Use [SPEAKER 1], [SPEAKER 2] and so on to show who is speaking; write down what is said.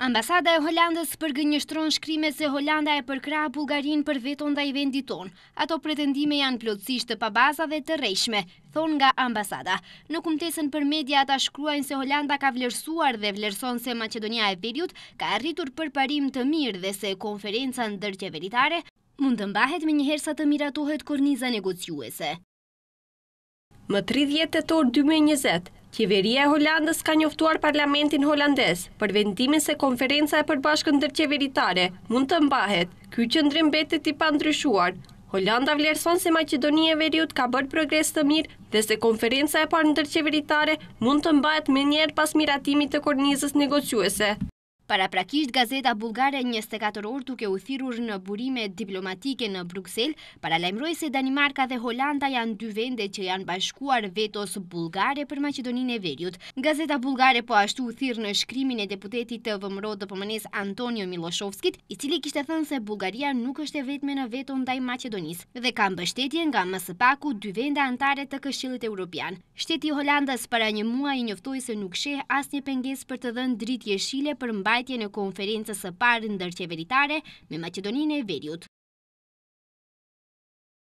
[SPEAKER 1] Ambasada e Hollandës përgënjështron shkrime se Hollanda e përkra Bulgarin për veton dhe i vendit ton. Ato pretendime janë plotësisht të pabaza dhe të rejshme, thonë nga ambasada. Në kumtesën për media ata shkruajnë se Hollanda ka vlerësuar dhe vlerëson se Macedonia e Veriut ka arritur për parim të mirë dhe se konferenca në dërgje veritare mund të
[SPEAKER 2] mbahet me njëherë sa të miratohet korniza negociuese. Më 30 e torë 2020, Qeveria e Hollandës ka njoftuar parlamentin hollandes për vendimin se konferenca e përbashkën dërqeveritare mund të mbahet, ky që ndrim betet i pa ndryshuar. Hollanda vlerëson se Macedoni e Veriut ka bërë progres të mirë dhe se konferenca e parë në mund të mbahet me njerë pas miratimit të kornizës negociuese.
[SPEAKER 1] Para prakisht, Gazeta Bulgare 24 orë duke u thirur në burime diplomatike në Bruxelles, para lajmëroj se Danimarka dhe Holanda janë dy vende që janë bashkuar vetos Bulgare për Macedonin e Verjut. Gazeta Bulgare po ashtu u thirë në shkrymin e deputetit të vëmro dhe pëmënes Antonio Miloshovskit, i cili kishtë thënë se Bulgaria nuk është e vetme në veton ndaj Macedonis, dhe kam bështetje nga mësë paku dy vende antare të këshillit e Europian. Shteti Holandës para një mua i njoftoj se nuk sheh asnje penges për të dhënë dritje jeshile për mbaj tjene konferenës së parë në dërqe me Macedoninë e Veriut.